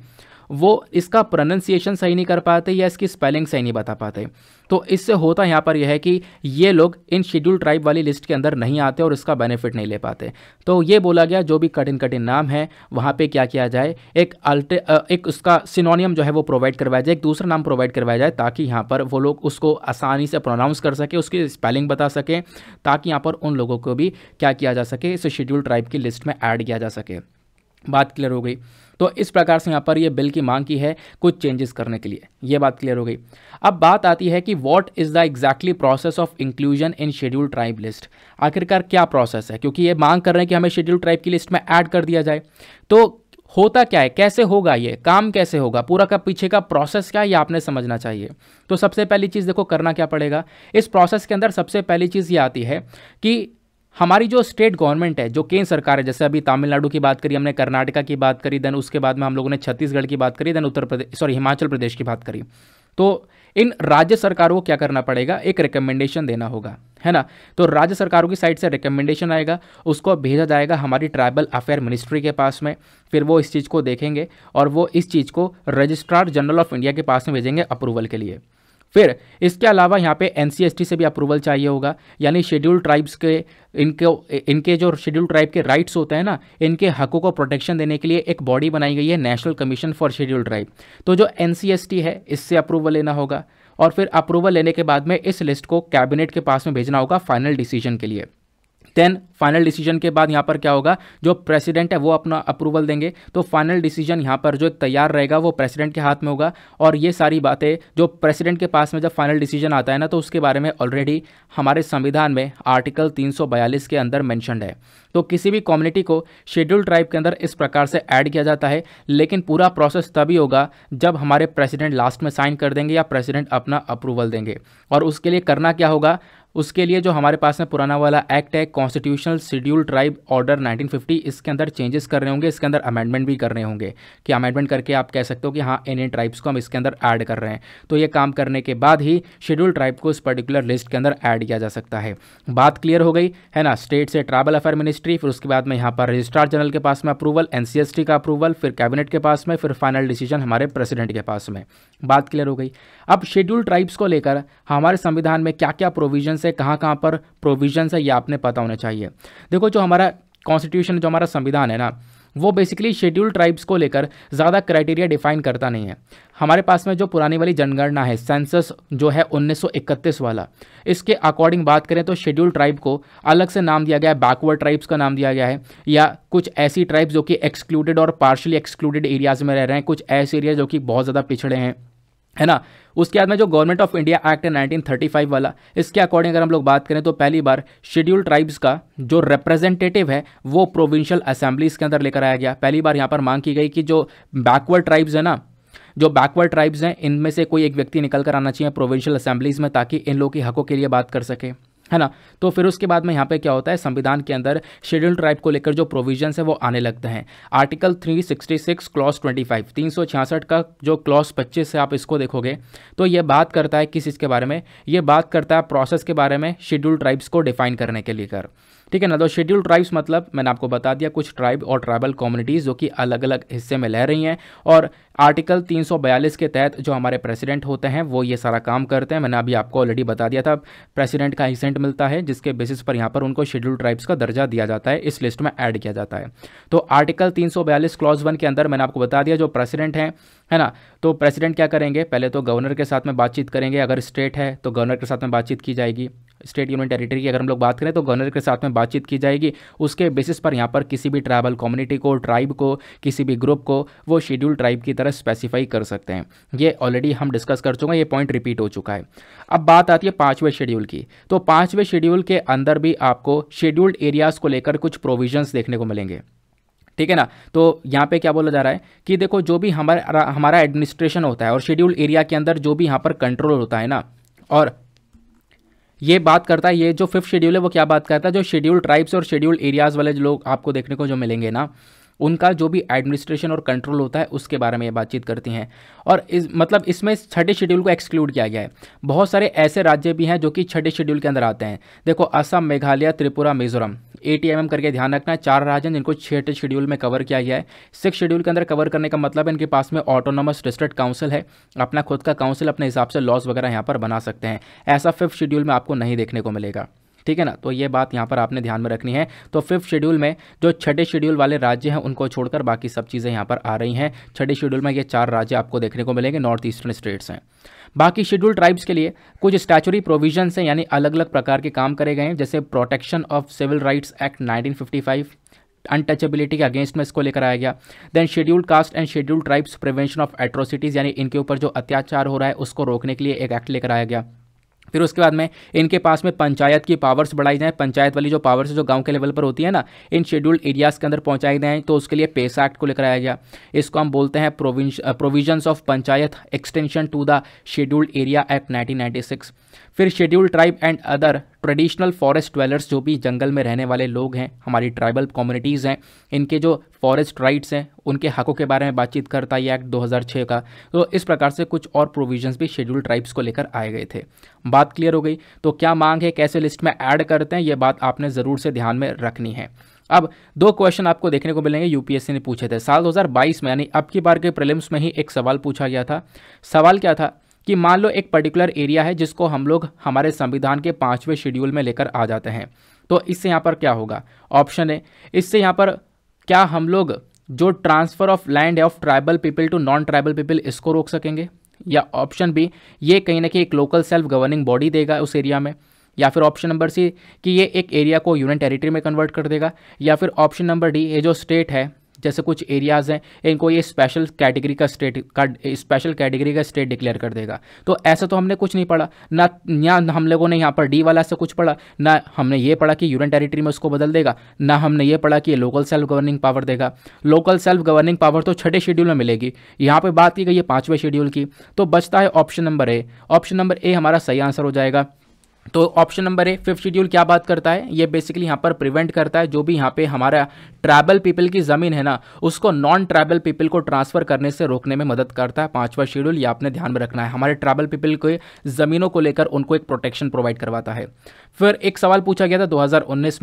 वो इसका प्रोनंसिएशन सही नहीं कर पाते या इसकी स्पेलिंग सही नहीं बता पाते तो इससे होता यहाँ पर यह है कि ये लोग इन शेड्यूल ट्राइब वाली लिस्ट के अंदर नहीं आते और इसका बेनिफिट नहीं ले पाते तो ये बोला गया जो भी कठिन कठिन नाम है वहाँ पे क्या किया जाए एक अल्टे एक उसका सिनोनियम जो है वो प्रोवाइड करवाया जाए एक दूसरा नाम प्रोवाइड करवाया जाए ताकि यहाँ पर वो लोग उसको आसानी से प्रोनाउंस कर सकें उसकी स्पेलिंग बता सकें ताकि यहाँ पर उन लोगों को भी क्या किया जा सके इस शेड्यूल ट्राइब की लिस्ट में ऐड किया जा सके बात क्लियर हो गई तो इस प्रकार से यहाँ पर ये बिल की मांग की है कुछ चेंजेस करने के लिए ये बात क्लियर हो गई अब बात आती है कि what is the exactly process of inclusion in schedule tribe list आखिरकार क्या प्रोसेस है क्योंकि ये मांग कर रहे हैं कि हमें शेड्यूल ट्राइब की लिस्ट में ऐड कर दिया जाए तो होता क्या है कैसे होगा ये काम कैसे होगा पूरा का पीछे का प्रोसेस क्या है ये आपने समझना चाहिए तो सबसे पहली चीज़ देखो करना क्या पड़ेगा इस प्रोसेस के अंदर सबसे पहली चीज़ ये आती है कि हमारी जो स्टेट गवर्नमेंट है जो केंद्र सरकार है जैसे अभी तमिलनाडु की बात करी हमने कर्नाटका की बात करी देन उसके बाद में हम लोगों ने छत्तीसगढ़ की बात करी देन उत्तर प्रदेश सॉरी हिमाचल प्रदेश की बात करी तो इन राज्य सरकारों को क्या करना पड़ेगा एक रिकमेंडेशन देना होगा है ना तो राज्य सरकारों की साइड से रिकमेंडेशन आएगा उसको भेजा जाएगा हमारी ट्राइबल अफेयर मिनिस्ट्री के पास में फिर वो इस चीज़ को देखेंगे और वो इस चीज़ को रजिस्ट्रार जनरल ऑफ इंडिया के पास में भेजेंगे अप्रूवल के लिए फिर इसके अलावा यहाँ पे एन से भी अप्रूवल चाहिए होगा यानी शेड्यूल ट्राइब्स के इनके इनके जो शेड्यूल ट्राइब के राइट्स होते हैं ना इनके हकों को प्रोटेक्शन देने के लिए एक बॉडी बनाई गई है national commission for schedule tribe तो जो एन है इससे अप्रूवल लेना होगा और फिर अप्रूवल लेने के बाद में इस लिस्ट को कैबिनेट के पास में भेजना होगा फाइनल डिसीजन के लिए देन फाइनल डिसीजन के बाद यहाँ पर क्या होगा जो प्रेसिडेंट है वो अपना अप्रूवल देंगे तो फाइनल डिसीजन यहाँ पर जो तैयार रहेगा वो प्रेसिडेंट के हाथ में होगा और ये सारी बातें जो प्रेसिडेंट के पास में जब फाइनल डिसीजन आता है ना तो उसके बारे में ऑलरेडी हमारे संविधान में आर्टिकल 342 के अंदर मैंशनड है तो किसी भी कम्युनिटी को शेड्यूल ट्राइब के अंदर इस प्रकार से ऐड किया जाता है लेकिन पूरा प्रोसेस तभी होगा जब हमारे प्रेसिडेंट लास्ट में साइन कर देंगे या प्रेसिडेंट अपना अप्रूवल देंगे और उसके लिए करना क्या होगा उसके लिए जो हमारे पास में पुराना वाला एक्ट है कॉन्स्टिट्यूशनल शेड्यूल ट्राइब ऑर्डर 1950 इसके अंदर चेंजेस कर रहे होंगे इसके अंदर अमेंडमेंट भी कर रहे होंगे कि अमेंडमेंट करके आप कह सकते हो कि हाँ इन इन ट्राइब्स को हम इसके अंदर ऐड कर रहे हैं तो ये काम करने के बाद ही शेड्यूल ट्राइब को इस पर्टिकुलर लिस्ट के अंदर ऐड किया जा सकता है बात क्लियर हो गई है ना स्टेट से ट्राइबल अफेयर मिनिस्ट्री फिर उसके बाद में यहाँ पर रजिस्ट्रार जनरल के पास में अप्रूवल एन का अप्रूवल फिर कैबिनेट के पास में फिर फाइनल डिसीजन हमारे प्रेसिडेंट के पास में बात क्लियर हो गई अब शेड्यूल ट्राइब्स को लेकर हमारे संविधान में क्या क्या प्रोविजन से कहाँ कहाँ पर प्रोविजन है ये आपने पता होना चाहिए देखो जो हमारा कॉन्स्टिट्यूशन जो हमारा संविधान है ना वो बेसिकली शेड्यूल ट्राइब्स को लेकर ज़्यादा क्राइटेरिया डिफाइन करता नहीं है हमारे पास में जो पुरानी वाली जनगणना है सेंसस जो है 1931 वाला इसके अकॉर्डिंग बात करें तो शेड्यूल ट्राइब को अलग से नाम दिया गया है बैकवर्ड ट्राइब्स का नाम दिया गया है या कुछ ऐसी ट्राइब्स जो कि एक्सक्लूडेड और पार्शली एक्सक्लूडेड एरियाज में रह रहे हैं कुछ ऐसे एरिया जो कि बहुत ज़्यादा पिछड़े हैं है ना उसके बाद में जो गवर्नमेंट ऑफ इंडिया एक्ट है 1935 वाला इसके अकॉर्डिंग अगर हम लोग बात करें तो पहली बार शेड्यूल ट्राइब्स का जो रिप्रेजेंटेटिव है वो प्रोविंशियल असेंबलीज के अंदर लेकर आया गया पहली बार यहाँ पर मांग की गई कि जो बैकवर्ड ट्राइब्स है ना जो बैकवर्ड ट्राइब्स हैं इनमें से कोई एक व्यक्ति निकल कर आना चाहिए प्रोविंशियल असेंबलीज में ताकि इन लोगों के हकों के लिए बात कर सके है ना तो फिर उसके बाद में यहाँ पे क्या होता है संविधान के अंदर शेड्यूल ट्राइब को लेकर जो प्रोविजन है वो आने लगते हैं आर्टिकल 366 क्लॉज 25 366 का जो क्लॉज 25 है आप इसको देखोगे तो ये बात करता है किस चीज़ के बारे में ये बात करता है प्रोसेस के बारे में शेड्यूल ट्राइब्स को डिफाइन करने के लिए कर ठीक है ना तो शेड्यूल ट्राइब्स मतलब मैंने आपको बता दिया कुछ ट्राइब और ट्राइबल कम्युनिटीज़ जो कि अलग अलग हिस्से में रह रही हैं और आर्टिकल 342 के तहत जो हमारे प्रेसिडेंट होते हैं वो ये सारा काम करते हैं मैंने अभी आपको ऑलरेडी बता दिया था प्रेसिडेंट का हिसेंट मिलता है जिसके बेसिस पर यहाँ पर उनको शेड्यूल ट्राइब्स का दर्जा दिया जाता है इस लिस्ट में ऐड किया जाता है तो आर्टिकल 342 क्लॉज वन के अंदर मैंने आपको बता दिया जो प्रेसिडेंट हैं है ना तो प्रेसिडेंट क्या करेंगे पहले तो गवर्नर के साथ में बातचीत करेंगे अगर स्टेट है तो गवर्नर के साथ में बातचीत की जाएगी स्टेट यूनियन टेरिटरी की अगर हम लोग बात करें तो गवर्नर के साथ में बातचीत की जाएगी उसके बेसिस पर यहाँ पर किसी भी ट्राइबल कम्युनिटी को ट्राइब को किसी भी ग्रुप को वो शेड्यूल ट्राइब की तरह स्पेसिफाई कर सकते हैं ये ऑलरेडी हम डिस्कस कर चुके हैं ये पॉइंट रिपीट हो चुका है अब बात आती है पाँचवें शेड्यूल की तो पाँचवें शेड्यूल के अंदर भी आपको शेड्यूल्ड एरियाज़ को लेकर कुछ प्रोविजन्स देखने को मिलेंगे ठीक है ना तो यहाँ पे क्या बोला जा रहा है कि देखो जो भी हमारा हमारा एडमिनिस्ट्रेशन होता है और शेड्यूल एरिया के अंदर जो भी यहाँ पर कंट्रोल होता है ना और ये बात करता है ये जो फिफ्थ शेड्यूल है वो क्या बात करता है जो शेड्यूल ट्राइब्स और शेड्यूल एरियाज़ वाले लोग आपको देखने को जो मिलेंगे ना उनका जो भी एडमिनिस्ट्रेशन और कंट्रोल होता है उसके बारे में ये बातचीत करती हैं और इस मतलब इसमें छठे शेड्यूल को एक्सक्लूड किया गया है बहुत सारे ऐसे राज्य भी हैं जो कि छठे शेड्यूल के अंदर आते हैं देखो Assam Meghalaya Tripura Mizoram A T M M करके ध्यान रखना है चार राज्य हैं जिनको छठे शेड्यूल में कवर किया गया है सिक्स शेड्यूल के अंदर कवर करने का मतलब इनके पास में ऑटोनोमस डिस्ट्रिक्ट काउंसिल है अपना खुद का काउंसिल अपने हिसाब से लॉज वगैरह यहाँ पर बना सकते हैं ऐसा फिफ्थ शेड्यूल में आपको नहीं देखने को मिलेगा ठीक है ना तो ये बात यहाँ पर आपने ध्यान में रखनी है तो फिफ्थ शेड्यूल में जो छठे शेड्यूल वाले राज्य हैं उनको छोड़कर बाकी सब चीज़ें यहाँ पर आ रही हैं छठे शेड्यूल में ये चार राज्य आपको देखने को मिलेंगे नॉर्थ ईस्टर्न स्टेट्स हैं बाकी शेड्यूल ट्राइब्स के लिए कुछ स्टैचुरी प्रोविजन हैं यानी अलग अलग प्रकार के काम करे गए हैं जैसे protection of civil rights act nineteen untouchability के अगेंस्ट में इसको लेकर आया गया then scheduled caste and scheduled tribes prevention of atrocities यानी इनके ऊपर जो अत्याचार हो रहा है उसको रोकने के लिए एक एक्ट लेकर आया गया फिर उसके बाद में इनके पास में पंचायत की पावर्स बढ़ाई जाए पंचायत वाली जो पावर्स जो गाँव के लेवल पर होती है ना इन शेड्यूल्ड एरियाज के अंदर पहुँचाई जाए तो उसके लिए पेसा एक्ट को लेकर आया गया इसको हम बोलते हैं provisions of uh, panchayat extension to the scheduled area act nineteen फिर schedule tribe and other traditional forest dwellers जो भी जंगल में रहने वाले लोग हैं हमारी ट्राइबल कम्युनिटीज़ हैं इनके जो फॉरेस्ट राइट्स हैं उनके हकों के बारे में बातचीत करता है ये एक्ट 2006 का तो इस प्रकार से कुछ और प्रोविजंस भी शेड्यूल ट्राइब्स को लेकर आए गए थे बात क्लियर हो गई तो क्या मांग है कैसे लिस्ट में ऐड करते हैं ये बात आपने ज़रूर से ध्यान में रखनी है अब दो क्वेश्चन आपको देखने को मिलेंगे यूपीएससी ने पूछे थे साल 2022 में यानी अब की बार के प्रलिम्स में ही एक सवाल पूछा गया था सवाल क्या था कि मान लो एक पर्टिकुलर एरिया है जिसको हम लोग हमारे संविधान के पाँचवें शेड्यूल में लेकर आ जाते हैं तो इससे यहाँ पर क्या होगा ऑप्शन है इससे यहाँ पर क्या हम लोग जो transfer of land of tribal people to non tribal people इसको रोक सकेंगे या ऑप्शन बी ये कहीं ना कहीं एक लोकल सेल्फ गवर्निंग बॉडी देगा उस एरिया में या फिर ऑप्शन नंबर सी कि ये एक एरिया को यूनियन टेरिटरी में कन्वर्ट कर देगा या फिर ऑप्शन नंबर डी ये जो स्टेट है जैसे कुछ एरियाज़ हैं इनको ये स्पेशल कैटेगरी का स्टेट का स्पेशल कैटेगरी का स्टेट डिक्लेयर कर देगा तो ऐसा तो हमने कुछ नहीं पढ़ा ना या हम लोगों ने यहाँ पर डी वाला से कुछ पढ़ा ना हमने ये पढ़ा कि यूनियन टेरिटरी में उसको बदल देगा ना हमने ये पढ़ा कि लोकल सेल्फ गवर्निंग पावर देगा लोकल सेल्फ गवर्निंग पावर तो छठे शेड्यूल में मिलेगी यहाँ पर बात की गई है पाँचवें शेड्यूल की तो बचता है option number A option number A हमारा सही आंसर हो जाएगा तो option number A fifth schedule क्या बात करता है ये बेसिकली यहाँ पर प्रिवेंट करता है जो भी यहाँ पे हमारा ट्राइबल पीपल की ज़मीन है ना उसको नॉन ट्राइबल पीपल को ट्रांसफ़र करने से रोकने में मदद करता है पांचवा शेड्यूल ये आपने ध्यान में रखना है हमारे ट्राइबल पीपल के ज़मीनों को लेकर उनको एक प्रोटेक्शन प्रोवाइड करवाता है फिर एक सवाल पूछा गया था दो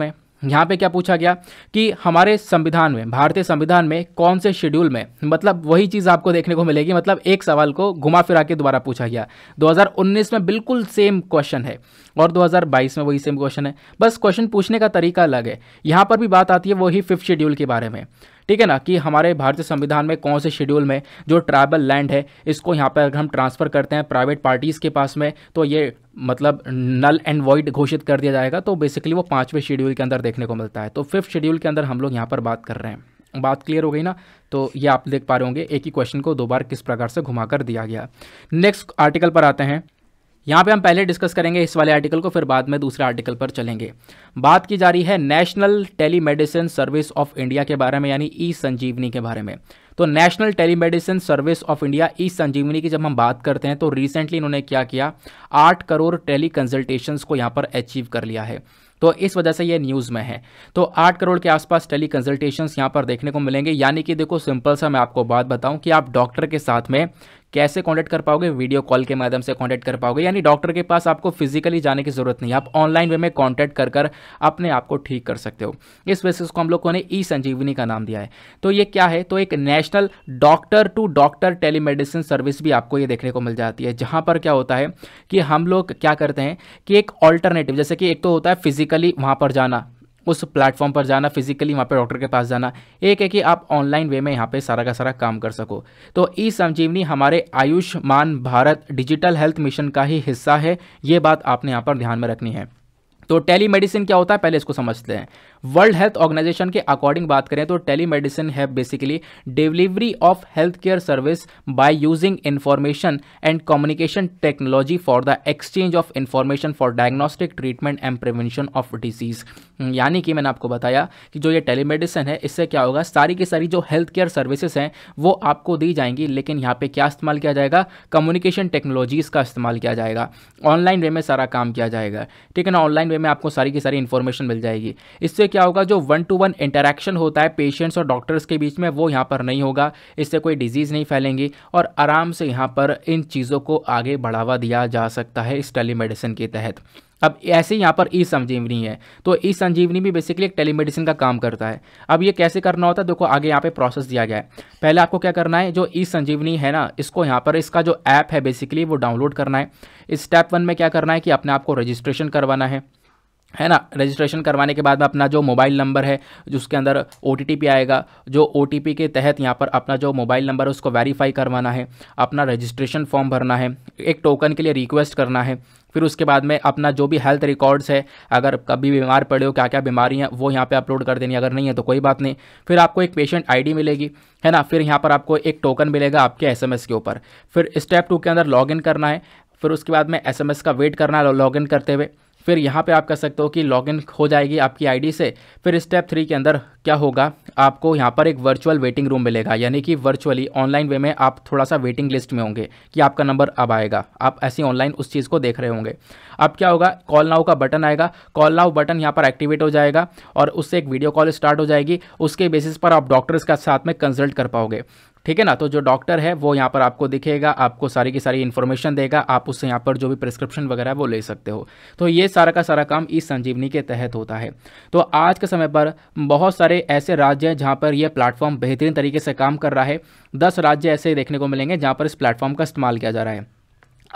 में यहाँ पे क्या पूछा गया कि हमारे संविधान में भारतीय संविधान में कौन से शेड्यूल में मतलब वही चीज़ आपको देखने को मिलेगी मतलब एक सवाल को घुमा फिरा के दोबारा पूछा गया 2019 में बिल्कुल सेम क्वेश्चन है और 2022 में वही सेम क्वेश्चन है बस क्वेश्चन पूछने का तरीका अलग है यहाँ पर भी बात आती है वही फिफ्थ शेड्यूल के बारे में ठीक है ना कि हमारे भारतीय संविधान में कौन से शेड्यूल में जो ट्राइबल लैंड है इसको यहाँ पर अगर हम ट्रांसफ़र करते हैं प्राइवेट पार्टीज़ के पास में तो ये मतलब नल एंड वॉइड घोषित कर दिया जाएगा तो बेसिकली वो पाँचवें शेड्यूल के अंदर देखने को मिलता है तो फिफ्थ शेड्यूल के अंदर हम लोग यहाँ पर बात कर रहे हैं बात क्लियर हो गई ना तो ये आप देख पा रहे होंगे एक ही क्वेश्चन को दो बार किस प्रकार से घुमा कर दिया गया नेक्स्ट आर्टिकल पर आते हैं यहाँ पे हम पहले डिस्कस करेंगे इस वाले आर्टिकल को फिर बाद में दूसरे आर्टिकल पर चलेंगे बात की जा रही है national telemedicine service of India के बारे में यानी ई संजीवनी के बारे में तो national telemedicine service of India e Sanjeevani की जब हम बात करते हैं तो रिसेंटली इन्होंने क्या किया आठ करोड़ टेली कंसल्टेशन को यहाँ पर अचीव कर लिया है तो इस वजह से ये न्यूज़ में है तो आठ करोड़ के आसपास टेली कंसल्टेशन यहाँ पर देखने को मिलेंगे यानी कि देखो सिंपल सा मैं आपको बात बताऊं कि आप डॉक्टर के साथ में कैसे कॉन्टैक्ट कर पाओगे वीडियो कॉल के माध्यम से कॉन्टैक्ट कर पाओगे यानी डॉक्टर के पास आपको फिजिकली जाने की जरूरत नहीं आप ऑनलाइन वे में कॉन्टैक्ट कर कर अपने आप को ठीक कर सकते हो इस से को हम लोगों ने ई संजीवनी का नाम दिया है तो ये क्या है तो एक national doctor to doctor telemedicine service भी आपको ये देखने को मिल जाती है जहाँ पर क्या होता है कि हम लोग क्या करते हैं कि एक ऑल्टरनेटिव जैसे कि एक तो होता है फिजिकली वहाँ पर जाना उस प्लेटफॉर्म पर जाना फिजिकली वहाँ पर डॉक्टर के पास जाना एक है कि आप ऑनलाइन वे में यहाँ पे सारा का सारा काम कर सको तो ई संजीवनी हमारे Ayushman Bharat digital health mission का ही हिस्सा है ये बात आपने यहाँ पर ध्यान में रखनी है तो टेली मेडिसिन क्या होता है पहले इसको समझते हैं वर्ल्ड हेल्थ ऑर्गेनाइजेशन के अकॉर्डिंग बात करें तो टेली मेडिसिन है basically delivery of health care service by using information and communication technology for the exchange of information for diagnostic treatment and prevention of disease यानी कि मैंने आपको बताया कि जो ये टेलीमेडिसिन है इससे क्या होगा सारी की सारी जो हेल्थ केयर सर्विसेज हैं वो आपको दी जाएंगी लेकिन यहाँ पे क्या इस्तेमाल किया जाएगा कम्युनिकेशन टेक्नोलॉजीज़ का इस्तेमाल किया जाएगा ऑनलाइन वे में सारा काम किया जाएगा ठीक है ना ऑनलाइन वे में आपको सारी की सारी इन्फॉर्मेशन मिल जाएगी इससे क्या होगा जो वन टू वन इंटरेक्शन होता है पेशेंट्स और डॉक्टर्स के बीच में वो यहाँ पर नहीं होगा इससे कोई डिजीज़ नहीं फैलेंगी और आराम से यहाँ पर इन चीज़ों को आगे बढ़ावा दिया जा सकता है इस टेलीमेडिसिन के तहत अब ऐसे यहाँ पर ई संजीवनी है तो ई संजीवनी भी बेसिकली एक टेलीमेडिसिन का काम करता है अब ये कैसे करना होता है देखो आगे यहाँ पे प्रोसेस दिया गया है पहले आपको क्या करना है जो ई संजीवनी है ना इसको यहाँ पर इसका जो ऐप है बेसिकली वो डाउनलोड करना है स्टेप वन में क्या करना है कि अपने आप को रजिस्ट्रेशन करवाना है है ना रजिस्ट्रेशन करवाने के बाद में अपना जो मोबाइल नंबर है उसके अंदर ओ आएगा जो ओ के तहत यहाँ पर अपना जो मोबाइल नंबर है उसको वेरीफाई करवाना है अपना रजिस्ट्रेशन फॉर्म भरना है एक टोकन के लिए रिक्वेस्ट करना है फिर उसके बाद में अपना जो भी हेल्थ रिकॉर्ड्स है अगर कभी बीमार पड़े हो क्या क्या बीमारी हैं वो यहाँ पर अपलोड कर देनी अगर नहीं है तो कोई बात नहीं फिर आपको एक पेशेंट आई मिलेगी है ना फिर यहाँ पर आपको एक टोकन मिलेगा आपके एस के ऊपर फिर स्टेप टू के अंदर लॉगिन करना है फिर उसके बाद में एस का वेट करना है लॉग करते हुए फिर यहाँ पे आप कर सकते हो कि लॉगिन हो जाएगी आपकी आईडी से फिर स्टेप थ्री के अंदर क्या होगा आपको यहाँ पर एक वर्चुअल वेटिंग रूम मिलेगा यानी कि वर्चुअली ऑनलाइन वे में आप थोड़ा सा वेटिंग लिस्ट में होंगे कि आपका नंबर अब आएगा आप ऐसे ऑनलाइन उस चीज़ को देख रहे होंगे अब क्या होगा कॉल नाउ का बटन आएगा कॉल नाउ बटन यहाँ पर एक्टिवेट हो जाएगा और उससे एक वीडियो कॉल स्टार्ट हो जाएगी उसके बेसिस पर आप डॉक्टर्स का साथ में कंसल्ट कर पाओगे ठीक है ना तो जो डॉक्टर है वो यहाँ पर आपको दिखेगा आपको सारी की सारी इन्फॉर्मेशन देगा आप उससे यहाँ पर जो भी प्रिस्क्रिप्शन वगैरह वो ले सकते हो तो ये सारा का सारा काम इस संजीवनी के तहत होता है तो आज के समय पर बहुत सारे ऐसे राज्य हैं जहाँ पर यह प्लेटफॉर्म बेहतरीन तरीके से काम कर रहा है दस राज्य ऐसे देखने को मिलेंगे जहाँ पर इस प्लेटफॉर्म का इस्तेमाल किया जा रहा है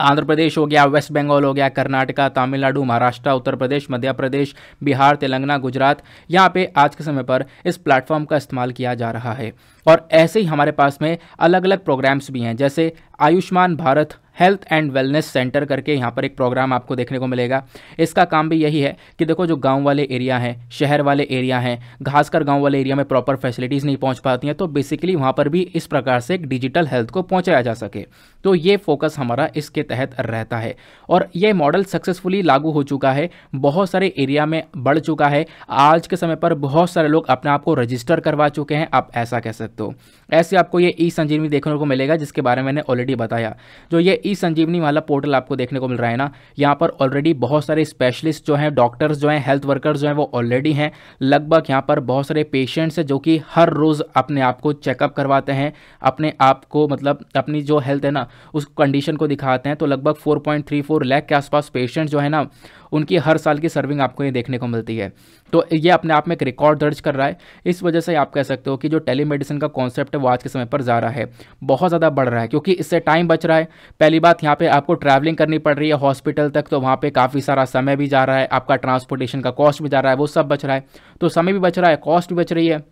आंध्र प्रदेश हो गया वेस्ट बंगाल हो गया कर्नाटका तमिलनाडु महाराष्ट्र उत्तर प्रदेश मध्य प्रदेश बिहार तेलंगाना गुजरात यहाँ पे आज के समय पर इस प्लेटफॉर्म का इस्तेमाल किया जा रहा है और ऐसे ही हमारे पास में अलग अलग प्रोग्राम्स भी हैं जैसे Ayushman Bharat health and wellness centre करके यहाँ पर एक प्रोग्राम आपको देखने को मिलेगा इसका काम भी यही है कि देखो जो गाँव वाले एरिया हैं शहर वाले एरिया हैं खासकर गाँव वाले एरिया में प्रॉपर फैसिलिटीज़ नहीं पहुँच पाती हैं तो बेसिकली वहाँ पर भी इस प्रकार से एक डिजिटल हेल्थ को पहुँचाया जा सके तो ये फोकस हमारा इसके तहत रहता है और ये मॉडल सक्सेसफुली लागू हो चुका है बहुत सारे एरिया में बढ़ चुका है आज के समय पर बहुत सारे लोग अपने आप को रजिस्टर करवा चुके हैं आप ऐसा कह सकते हो ऐसे आपको ये ई संजीवनी देखने को मिलेगा जिसके बारे में मैंने ऑलरेडी बताया जो ये ई संजीवनी वाला पोर्टल आपको देखने को मिल रहा है ना यहाँ पर ऑलरेडी बहुत सारे स्पेशलिस्ट जो हैं डॉक्टर्स जो हैं हेल्थ वर्कर्स जो हैं वो ऑलरेडी हैं लगभग यहाँ पर बहुत सारे पेशेंट्स हैं जो कि हर रोज़ अपने आप को चेकअप करवाते हैं अपने आप को मतलब अपनी जो हेल्थ है ना उस कंडीशन को दिखाते हैं तो लगभग फोर पॉइंट थ्री फोर के आसपास पेशेंट जो है ना उनकी हर साल की सर्विंग आपको ये देखने को मिलती है तो ये अपने आप में एक रिकॉर्ड दर्ज कर रहा है इस वजह से आप कह सकते हो कि जो टेलीमेडिसिन का कॉन्सेप्ट है वो आज के समय पर जा रहा है बहुत ज़्यादा बढ़ रहा है क्योंकि इससे टाइम बच रहा है पहली बात यहाँ पे आपको ट्रैवलिंग करनी पड़ रही है हॉस्पिटल तक तो वहाँ पर काफ़ी सारा समय भी जा रहा है आपका ट्रांसपोर्टेशन का कॉस्ट भी जा रहा है वो सब बच रहा है तो समय भी बच रहा है कॉस्ट भी बच रही है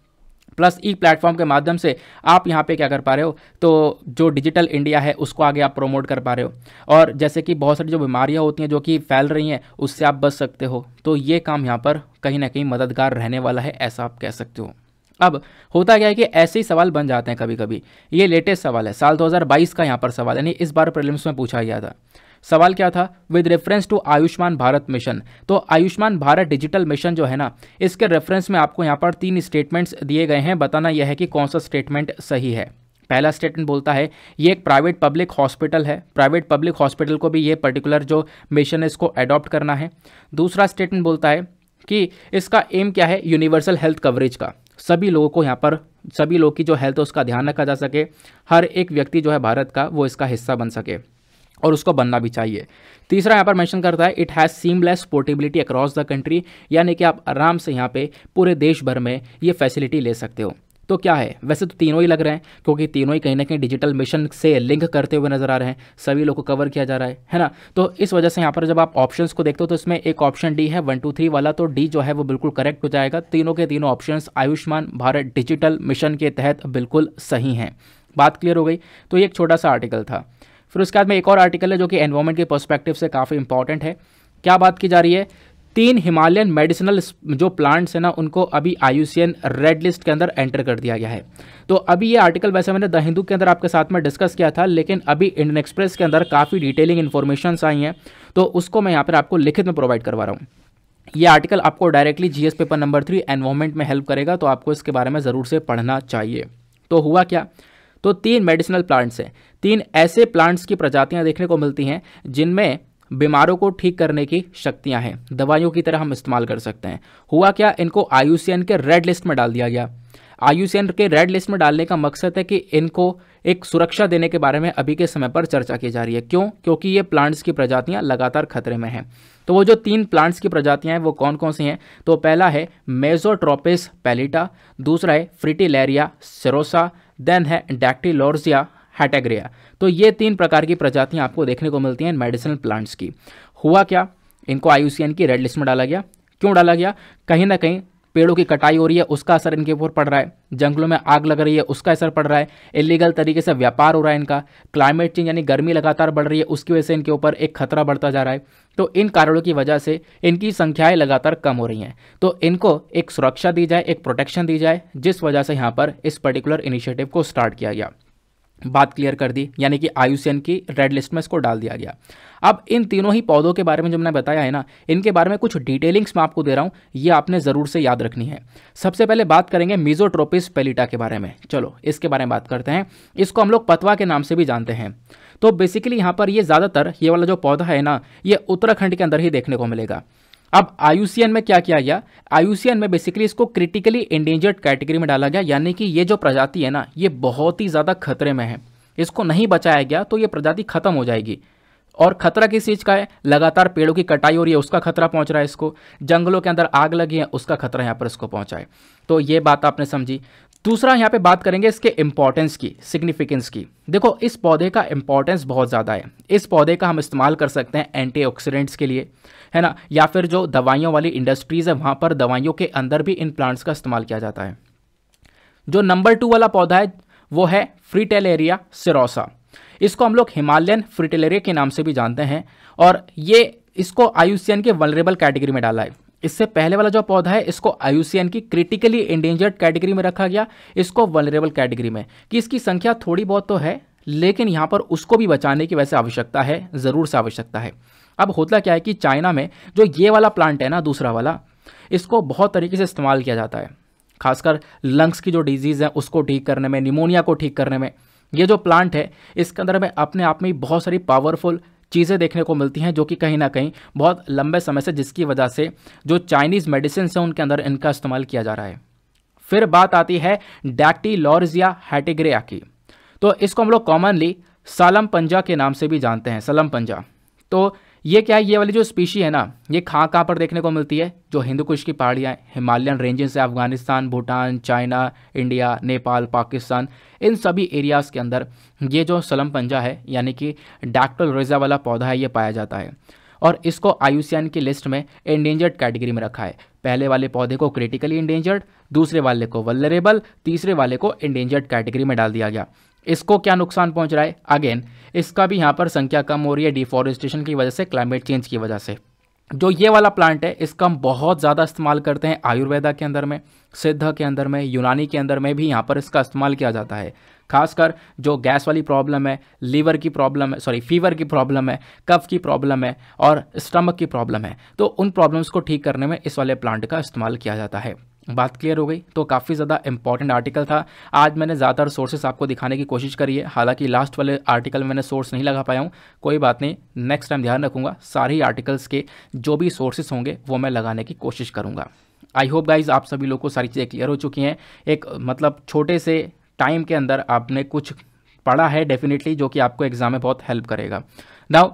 प्लस ई प्लेटफॉर्म के माध्यम से आप यहाँ पे क्या कर पा रहे हो तो जो डिजिटल इंडिया है उसको आगे आप प्रोमोट कर पा रहे हो और जैसे कि बहुत सारी जो बीमारियाँ होती हैं जो कि फैल रही हैं उससे आप बच सकते हो तो ये काम यहाँ पर कहीं ना कहीं मददगार रहने वाला है ऐसा आप कह सकते हो अब होता क्या है कि ऐसे ही सवाल बन जाते हैं कभी कभी ये लेटेस्ट सवाल है साल 2022 का यहाँ पर सवाल यानी इस बार प्रीलिम्स में पूछा गया था सवाल क्या था with reference to Ayushman Bharat mission तो आयुष्मान भारत डिजिटल मिशन जो है ना इसके रेफरेंस में आपको यहाँ पर तीन स्टेटमेंट्स दिए गए हैं बताना यह है कि कौन सा स्टेटमेंट सही है पहला स्टेटमेंट बोलता है ये एक प्राइवेट पब्लिक हॉस्पिटल है प्राइवेट पब्लिक हॉस्पिटल को भी ये पर्टिकुलर जो मिशन है इसको अडॉप्ट करना है दूसरा स्टेटमेंट बोलता है कि इसका एम क्या है यूनिवर्सल हेल्थ कवरेज का सभी लोगों को यहाँ पर सभी लोग की जो हेल्थ है उसका ध्यान रखा जा सके हर एक व्यक्ति जो है भारत का वो इसका हिस्सा बन सके और उसको बनना भी चाहिए तीसरा यहाँ पर मेंशन करता है it has seamless portability across the country यानी कि आप आराम से यहाँ पे पूरे देश भर में ये फैसिलिटी ले सकते हो तो क्या है वैसे तो तीनों ही लग रहे हैं क्योंकि तीनों ही कहीं ना कहीं डिजिटल मिशन से लिंक करते हुए नजर आ रहे हैं सभी लोग को कवर किया जा रहा है है ना तो इस वजह से यहाँ पर जब आप ऑप्शंस को देखते हो तो इसमें एक ऑप्शन डी है वन टू थ्री वाला तो डी जो है वो बिल्कुल करेक्ट हो जाएगा तीनों के तीनों option Ayushman Bharat digital mission के तहत बिल्कुल सही हैं बात क्लियर हो गई तो ये एक छोटा सा आर्टिकल था फिर उसके बाद में एक और आर्टिकल है जो कि एनवायरमेंट के पर्सपेक्टिव से काफ़ी इंपॉर्टेंट है क्या बात की जा रही है तीन हिमालयन मेडिसिनल जो प्लांट्स हैं ना उनको अभी आई रेड लिस्ट के अंदर एंटर कर दिया गया है तो अभी ये आर्टिकल वैसे मैंने द हिंदू के अंदर आपके साथ में डिस्कस किया था लेकिन अभी इंडियन एक्सप्रेस के अंदर काफ़ी डिटेलिंग इन्फॉर्मेशन आई हैं तो उसको मैं यहाँ पर आपको लिखित में प्रोवाइड करवा रहा हूँ ये आर्टिकल आपको directly GS paper number three environment में हेल्प करेगा तो आपको इसके बारे में ज़रूर से पढ़ना चाहिए तो हुआ क्या तो तीन मेडिसिनल प्लांट्स हैं तीन ऐसे प्लांट्स की प्रजातियाँ देखने को मिलती हैं जिनमें बीमारों को ठीक करने की शक्तियाँ हैं दवाइयों की तरह हम इस्तेमाल कर सकते हैं हुआ क्या इनको आई के रेड लिस्ट में डाल दिया गया आई के रेड लिस्ट में डालने का मकसद है कि इनको एक सुरक्षा देने के बारे में अभी के समय पर चर्चा की जा रही है क्यों क्योंकि ये प्लांट्स की प्रजातियां लगातार खतरे में हैं तो वो जो तीन प्लांट्स की प्रजातियां हैं वो कौन कौन सी हैं तो पहला है मेजोट्रोपिस पैलिटा दूसरा है फ्रिटिलेरिया सेरोसा देन है डैक्टिलोर्जिया हैटेग्रिया तो ये तीन प्रकार की प्रजातियाँ आपको देखने को मिलती हैं मेडिसिनल प्लांट्स की हुआ क्या इनको आई की रेड लिस्ट में डाला गया क्यों डाला गया कहीं ना कहीं पेड़ों की कटाई हो रही है उसका असर इनके ऊपर पड़ रहा है जंगलों में आग लग रही है उसका असर पड़ रहा है इलीगल तरीके से व्यापार हो रहा है इनका क्लाइमेट चेंज यानी गर्मी लगातार बढ़ रही है उसकी वजह से इनके ऊपर एक खतरा बढ़ता जा रहा है तो इन कारणों की वजह से इनकी संख्याएं लगातार कम हो रही हैं तो इनको एक सुरक्षा दी जाए एक प्रोटेक्शन दी जाए जिस वजह से यहाँ पर इस पर्टिकुलर इनिशिएटिव को स्टार्ट किया गया बात क्लियर कर दी यानी कि आयुष्यन की रेड लिस्ट में इसको डाल दिया गया अब इन तीनों ही पौधों के बारे में जो मैंने बताया है ना इनके बारे में कुछ डिटेलिंग्स मैं आपको दे रहा हूँ ये आपने ज़रूर से याद रखनी है सबसे पहले बात करेंगे मिजोट्रोपिस पेलिटा के बारे में चलो इसके बारे में बात करते हैं इसको हम लोग पतवा के नाम से भी जानते हैं तो बेसिकली यहाँ पर ये ज़्यादातर ये वाला जो पौधा है ना ये उत्तराखंड के अंदर ही देखने को मिलेगा अब आयुसीएन में क्या किया गया आयुसीएन में बेसिकली इसको क्रिटिकली इंडेंजर्ड कैटेगरी में डाला गया यानी कि ये जो प्रजाति है ना ये बहुत ही ज़्यादा खतरे में है इसको नहीं बचाया गया तो ये प्रजाति खत्म हो जाएगी और खतरा किस चीज़ का है लगातार पेड़ों की कटाई हो रही है उसका खतरा पहुंच रहा है इसको जंगलों के अंदर आग लगी है उसका खतरा यहाँ पर इसको पहुंचा है तो ये बात आपने समझी दूसरा यहाँ पे बात करेंगे इसके इम्पॉर्टेंस की सिग्निफिकेंस की देखो इस पौधे का इम्पोर्टेंस बहुत ज़्यादा है इस पौधे का हम इस्तेमाल कर सकते हैं एंटीऑक्सीडेंट्स के लिए है ना या फिर जो दवाइयों वाली इंडस्ट्रीज़ है वहाँ पर दवाइयों के अंदर भी इन प्लांट्स का इस्तेमाल किया जाता है जो नंबर टू वाला पौधा है वो है फ्रीटेलेरिया सिरोसा इसको हम लोग हिमालयन फ्रीटेलेरिया के नाम से भी जानते हैं और ये इसको आयुष्यन के वनरेबल कैटेगरी में डाला है इससे पहले वाला जो पौधा है इसको आयुसीएन की क्रिटिकली इंडेंजर्ड कैटेगरी में रखा गया इसको वनरेबल कैटेगरी में कि इसकी संख्या थोड़ी बहुत तो है लेकिन यहाँ पर उसको भी बचाने की वैसे आवश्यकता है ज़रूर से आवश्यकता है अब होता क्या है कि चाइना में जो ये वाला प्लांट है ना दूसरा वाला इसको बहुत तरीके से इस्तेमाल किया जाता है खासकर लंग्स की जो डिजीज़ है उसको ठीक करने में निमोनिया को ठीक करने में ये जो प्लांट है इसके अंदर में अपने आप में बहुत सारी पावरफुल चीज़ें देखने को मिलती हैं जो कि कहीं ना कहीं बहुत लंबे समय से जिसकी वजह से जो चाइनीज़ मेडिसिन हैं उनके अंदर इनका इस्तेमाल किया जा रहा है फिर बात आती है डैक्टी लॉर्जिया हैटेग्रिया की तो इसको हम लोग कॉमनली सालम पंजा के नाम से भी जानते हैं सलम पंजा तो ये क्या है ये वाली जो स्पीशी है ना ये कहाँ कहाँ पर देखने को मिलती है जो हिंदुकुश की पहाड़ियाँ हिमालयन रेंजेस से अफगानिस्तान भूटान चाइना इंडिया नेपाल पाकिस्तान इन सभी एरियाज़ के अंदर ये जो सलम पंजा है यानी कि डैक्टल रोजा वाला पौधा है ये पाया जाता है और इसको आयुष्यान की लिस्ट में इंडेंजर्ड कैटेगरी में रखा है पहले वाले पौधे को क्रिटिकली इंडेंजर्ड दूसरे वाले को वल्लरेबल तीसरे वाले को इंडेंजर्ड कैटेगरी में डाल दिया गया इसको क्या नुकसान पहुंच रहा है अगेन इसका भी यहाँ पर संख्या कम हो रही है डिफॉरेस्टेशन की वजह से क्लाइमेट चेंज की वजह से जो ये वाला प्लांट है इसका हम बहुत ज़्यादा इस्तेमाल करते हैं आयुर्वेदा के अंदर में सिद्ध के अंदर में यूनानी के अंदर में भी यहाँ पर इसका इस्तेमाल किया जाता है खासकर जो गैस वाली प्रॉब्लम है लीवर की प्रॉब्लम है सॉरी फीवर की प्रॉब्लम है कफ की प्रॉब्लम है और स्टमक की प्रॉब्लम है तो उन प्रॉब्लम्स को ठीक करने में इस वाले प्लांट का इस्तेमाल किया जाता है बात क्लियर हो गई तो काफ़ी ज़्यादा इंपॉर्टेंट आर्टिकल था आज मैंने ज़्यादातर सोर्सेस आपको दिखाने की कोशिश करी है हालांकि लास्ट वाले आर्टिकल में मैंने सोर्स नहीं लगा पाया हूँ कोई बात नहीं नेक्स्ट टाइम ध्यान रखूँगा सारे आर्टिकल्स के जो भी सोर्सेस होंगे वो मैं लगाने की कोशिश करूँगा आई होप गाइज आप सभी लोग को सारी चीज़ें क्लियर हो चुकी हैं एक मतलब छोटे से टाइम के अंदर आपने कुछ पढ़ा है डेफिनेटली जो कि आपको एग्ज़ाम में बहुत हेल्प करेगा नाउ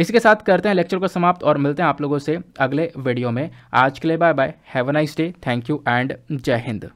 इसके साथ करते हैं लेक्चर को समाप्त और मिलते हैं आप लोगों से अगले वीडियो में आज के लिए bye bye have a nice day thank you and जय हिंद